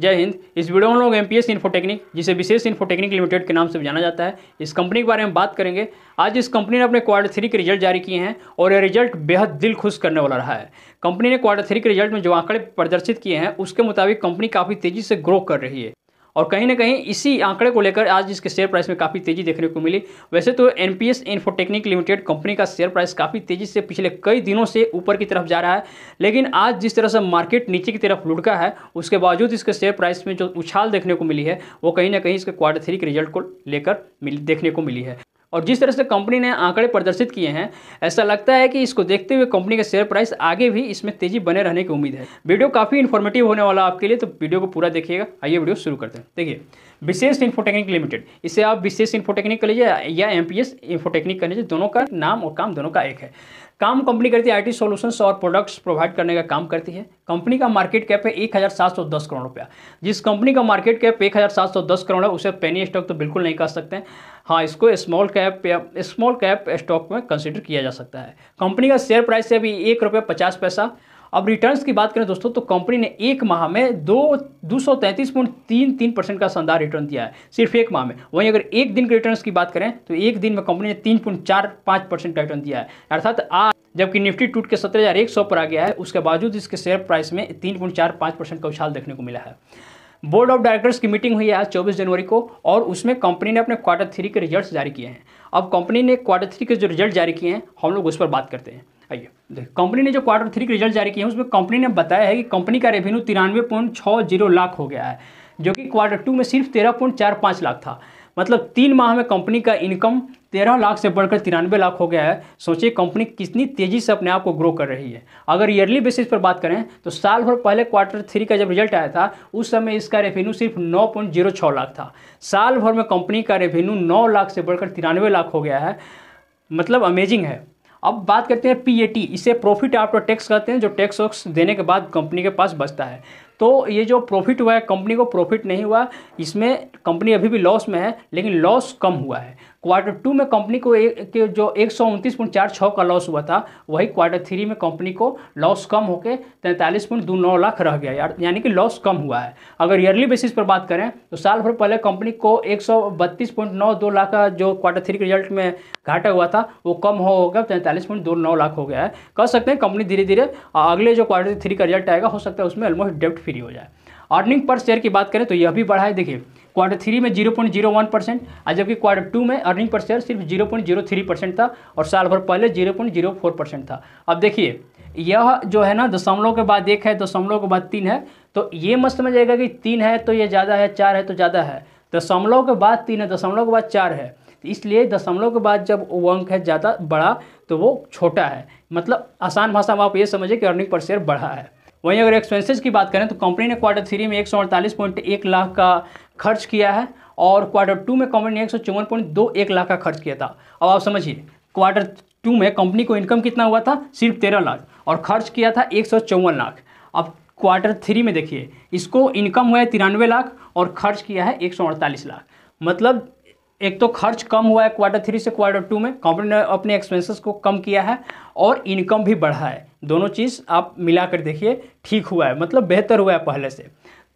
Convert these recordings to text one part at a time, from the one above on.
जय हिंद इस वीडियो में हम लोग एम पी एस इन्फोटेक्निक जिसे विशेष इन्फोटेक्निक लिमिटेड के नाम से जाना जाता है इस कंपनी के बारे में बात करेंगे आज इस कंपनी ने अपने क्वार्टर थ्री के रिजल्ट जारी किए हैं और ये रिजल्ट बेहद दिल खुश करने वाला रहा है कंपनी ने क्वार्टर थ्री के रिजल्ट में जो आंकड़े प्रदर्शित किए हैं उसके मुताबिक कंपनी काफ़ी तेज़ी से ग्रो कर रही है और कहीं ना कहीं इसी आंकड़े को लेकर आज इसके शेयर प्राइस में काफ़ी तेज़ी देखने को मिली वैसे तो N P S infotechnic limited company का शेयर प्राइस काफ़ी तेज़ी से पिछले कई दिनों से ऊपर की तरफ जा रहा है लेकिन आज जिस तरह से मार्केट नीचे की तरफ लुढ़का है उसके बावजूद इसके शेयर प्राइस में जो उछाल देखने को मिली है वो कहीं ना कहीं इसके क्वार्टर थ्री के रिजल्ट को लेकर देखने को मिली है और जिस तरह से कंपनी ने आंकड़े प्रदर्शित किए हैं ऐसा लगता है कि इसको देखते हुए कंपनी का शेयर प्राइस आगे भी इसमें तेजी बने रहने की उम्मीद है वीडियो काफ़ी इन्फॉर्मेटिव होने वाला आपके लिए तो वीडियो को पूरा देखिएगा आइए वीडियो शुरू करते हैं देखिए विशेष इन्फोटेक्निक लिमिटेड इसे आप विशेष इन्फोटेक्निक कर लीजिए या एम पी एस इन्फोटेक्निक कर लीजिए दोनों का नाम और काम दोनों का एक है काम कंपनी करती है आईटी सॉल्यूशंस और प्रोडक्ट्स प्रोवाइड करने का काम करती है कंपनी का मार्केट कैप है एक हज़ार सात सौ दस करोड़ रुपया जिस कंपनी का मार्केट कैप एक हज़ार सात सौ दस करोड़ है उसे पेनी स्टॉक तो बिल्कुल नहीं कर सकते हैं हाँ इसको स्मॉल कैप या स्मॉल कैप स्टॉक में कंसिडर किया जा सकता है कंपनी का शेयर प्राइस है अभी एक रुपये पचास पैसा अब रिटर्न्स की बात करें दोस्तों तो कंपनी ने एक माह में दो दो सौ तैंतीस पॉइंट तीन तीन परसेंट का शानदार रिटर्न दिया है सिर्फ एक माह में वहीं अगर एक दिन के रिटर्न्स की बात करें तो एक दिन में कंपनी ने तीन पॉइंट चार पाँच परसेंट का रिटर्न दिया है अर्थात आज जबकि निफ्टी टूट के सत्रह हज़ार एक सौ पर आ गया है उसके बावजूद इसके शेयर प्राइस में तीन पॉइंट चार पाँच परसेंट का उछाल देखने को मिला है बोर्ड ऑफ डायरेक्टर्स की मीटिंग हुई है आज चौबीस जनवरी को और उसमें कंपनी ने अपने क्वार्टर थ्री के रिजल्ट्स जारी किए हैं अब कंपनी ने क्वार्टर थ्री के जो रिजल्ट जारी किए हैं हम लोग उस पर बात करते हैं आइए कंपनी ने जो क्वार्टर थ्री के रिजल्ट जारी किए हैं उसमें कंपनी ने बताया है कि कंपनी का रेवेन्यू तिरानवे पॉइंट छः जीरो लाख हो गया है जो कि क्वार्टर टू में सिर्फ तेरह पॉइंट चार पाँच लाख था मतलब तीन माह में कंपनी का इनकम तेरह लाख से बढ़कर तिरानवे लाख हो गया है सोचिए कंपनी कितनी तेज़ी से अपने आप को ग्रो कर रही है अगर ईयरली बेसिस पर बात करें तो साल भर पहले क्वार्टर थ्री का जब रिजल्ट आया था उस समय इसका रेवेन्यू सिर्फ नौ पॉइंट जीरो छः लाख था साल भर में कंपनी का रेवेन्यू नौ लाख से बढ़कर तिरानवे लाख हो गया है मतलब अमेजिंग है अब बात करते हैं पी इसे प्रॉफिट आफ्टर टैक्स कहते हैं जो टैक्स वक्स देने के बाद कंपनी के पास बचता है तो ये जो प्रॉफिट हुआ है कंपनी को प्रॉफिट नहीं हुआ इसमें कंपनी अभी भी लॉस में है लेकिन लॉस कम हुआ है क्वार्टर टू में कंपनी को एक जो एक सौ उनतीस पॉइंट चार छः का लॉस हुआ था वही क्वार्टर थ्री में कंपनी को लॉस कम होकर तैंतालीस पॉइंट दो नौ लाख रह गया यार यानी कि लॉस कम हुआ है अगर ईयरली बेसिस पर बात करें तो साल भर पहले कंपनी को एक सौ बत्तीस पॉइंट नौ दो लाख का जो क्वार्टर थ्री के रिजल्ट में घाटा हुआ था वो कम हो गया तैंतालीस पॉइंट दो नौ लाख हो गया है कह सकते हैं कंपनी धीरे धीरे अगले जो क्वार्टर थ्री का रिजल्ट आएगा हो सकता है उसमें ऑलमोस्ट डेप्ट फ्री हो जाए अर्निंग पर शेयर की बात करें तो यह भी बढ़ा है देखिए क्वार्टर थ्री में zero point zero one percent और जबकि क्वार्टर टू में अर्निंग पर शेयर सिर्फ zero point zero three percent था और साल भर पहले zero point zero four percent था अब देखिए यह जो है ना दशमलव के बाद एक है दशमलव के बाद तीन है तो ये मत समझ जाएगा कि तीन है तो ये ज़्यादा है चार है तो ज़्यादा है दशमलव के बाद तीन है दशमलव के बाद चार है तो इसलिए दशमलव के बाद जब वो अंक है ज़्यादा बड़ा तो वो छोटा है मतलब आसान भाषा में आप ये समझिए कि अर्निंग पर शेयर बढ़ा है वहीं अगर एक्सपेंसेस की बात करें तो कंपनी ने क्वार्टर थ्री में एक लाख का खर्च किया है और क्वार्टर टू में कंपनी ने एक सौ चौवन पॉइंट दो एक लाख का खर्च किया था अब आप समझिए क्वार्टर टू में कंपनी को इनकम कितना हुआ था सिर्फ तेरह लाख और खर्च किया था एक सौ चौवन लाख अब क्वार्टर थ्री में देखिए इसको इनकम हुआ है तिरानवे लाख और खर्च किया है एक सौ अड़तालीस लाख मतलब एक तो खर्च कम हुआ है क्वार्टर थ्री से क्वार्टर टू में कंपनी ने अपने एक्सपेंसेस को कम किया है और इनकम भी बढ़ा है दोनों चीज़ आप मिलाकर देखिए ठीक हुआ है मतलब बेहतर हुआ है पहले से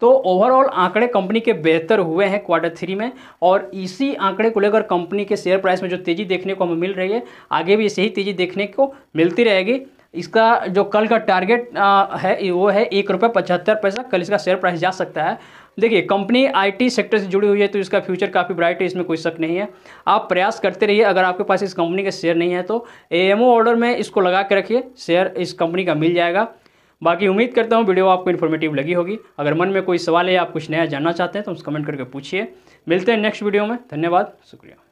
तो ओवरऑल आंकड़े कंपनी के बेहतर हुए हैं क्वार्टर थ्री में और इसी आंकड़े को लेकर कंपनी के शेयर प्राइस में जो तेज़ी देखने को हमें मिल रही है आगे भी यही तेज़ी देखने को मिलती रहेगी इसका जो कल का टारगेट है वो है एक रुपये पचहत्तर पैसा कल इसका शेयर प्राइस जा सकता है देखिए कंपनी आईटी सेक्टर से जुड़ी हुई है तो इसका फ्यूचर काफ़ी ब्राइट है इसमें कोई शक नहीं है आप प्रयास करते रहिए अगर आपके पास इस कंपनी का शेयर नहीं है तो एएमओ ऑर्डर में इसको लगा के रखिए शेयर इस कंपनी का मिल जाएगा बाकी उम्मीद करता हूँ वीडियो आपको इन्फॉर्मेटिव लगी होगी अगर मन में कोई सवाल है आप कुछ नया जानना चाहते हैं तो उस कमेंट करके पूछिए मिलते हैं नेक्स्ट वीडियो में धन्यवाद शुक्रिया